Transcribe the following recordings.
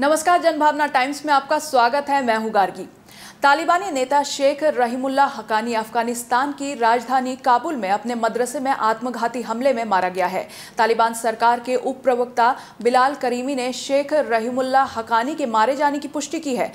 नमस्कार जनभावना टाइम्स में आपका स्वागत है मैं हूँ गार्गी तालिबानी नेता शेख रहीमुल्ला हकानी अफगानिस्तान की राजधानी काबुल में अपने मदरसे में आत्मघाती हमले में मारा गया है तालिबान सरकार के उप प्रवक्ता बिलाल करीमी ने शेख रहीमुल्ला हकानी के मारे जाने की पुष्टि की है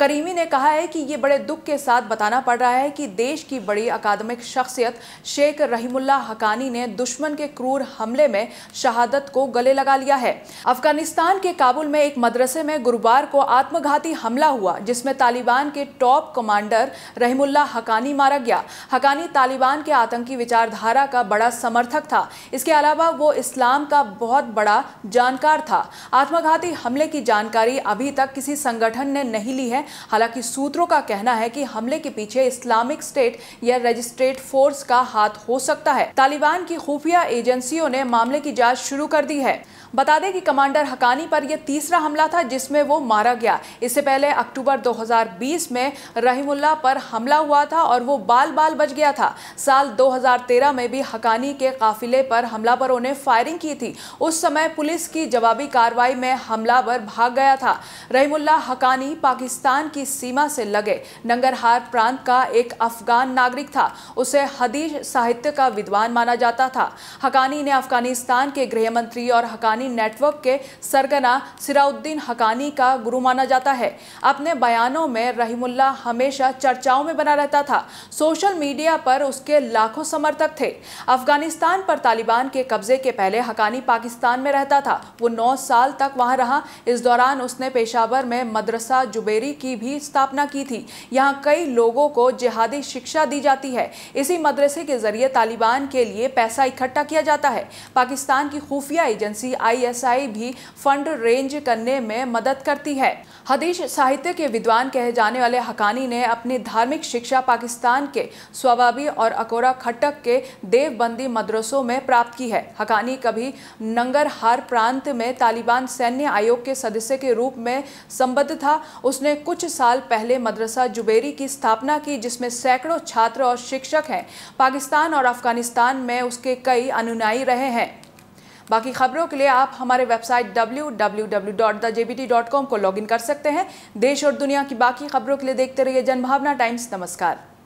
करीमी ने कहा है कि ये बड़े दुख के साथ बताना पड़ रहा है कि देश की बड़ी अकादमिक शख्सियत शेख रहीमुल्ला हकानी ने दुश्मन के क्रूर हमले में शहादत को गले लगा लिया है अफगानिस्तान के काबुल में एक मदरसे में गुरुवार को आत्मघाती हमला हुआ जिसमें तालिबान के top top commander Rahimullah Haqqani मारा गया हकानी तालिबान के आतंकी विचारधारा का बड़ा समर्थक था इसके अलावा वो इस्लाम का बहुत बड़ा जानकार था आत्मघाती हमले की जानकारी अभी तक किसी संगठन ने नहीं ली है हालांकि सूत्रों का कहना है कि हमले के पीछे इस्लामिक स्टेट या रजिस्ट्रेट फोर्स का हाथ हो सकता है तालिबान की खुफिया एजेंसियों ने मामले की जांच शुरू कर दी है बता दें कि कमांडर हकानी पर यह तीसरा हमला था जिसमें वो मारा गया इससे पहले अक्टूबर 2020 में रहीमुल्ला पर हमला हुआ था और वो बाल बाल बच गया था साल 2013 में भी हकानी के काफिले पर हमलावरों ने फायरिंग की थी उस समय पुलिस की जवाबी कार्रवाई में हमलावर भाग गया था रहीमुल्ला हकानी पाकिस्तान की सीमा से लगे नंगरहार प्रांत का एक अफगान नागरिक था उसे हदीश साहित्य का विद्वान माना जाता था हकानी ने अफगानिस्तान के गृह मंत्री और हकानी नेटवर्क के सरगना सिराउद्दीन हकानी का गुरु माना जाता है अपने बयानों में रहीमुल्ला अब्दुल्ला हमेशा चर्चाओं में बना रहता था सोशल मीडिया पर उसके लाखों समर्थक थे अफगानिस्तान पर तालिबान के कब्जे के पहले हकानी पाकिस्तान में रहता था वो नौ साल तक वहाँ रहा इस दौरान उसने पेशावर में मदरसा जुबेरी की भी स्थापना की थी यहाँ कई लोगों को जिहादी शिक्षा दी जाती है इसी मदरसे के जरिए तालिबान के लिए पैसा इकट्ठा किया जाता है पाकिस्तान की खुफिया एजेंसी आईएसआई भी फंड रेंज करने में मदद करती है हदीश साहित्य के विद्वान कहे जाने वाले हकानी ने अपनी धार्मिक शिक्षा पाकिस्तान के स्वाबी और अकोरा खट्टक के देवबंदी मदरसों में प्राप्त की है हकानी कभी नंगरहार प्रांत में तालिबान सैन्य आयोग के सदस्य के रूप में संबद्ध था उसने कुछ साल पहले मदरसा जुबेरी की स्थापना की जिसमें सैकड़ों छात्र और शिक्षक हैं पाकिस्तान और अफगानिस्तान में उसके कई अनुयायी रहे हैं बाकी खबरों के लिए आप हमारे वेबसाइट www.thejbt.com को लॉगिन कर सकते हैं देश और दुनिया की बाकी खबरों के लिए देखते रहिए जनभावना टाइम्स नमस्कार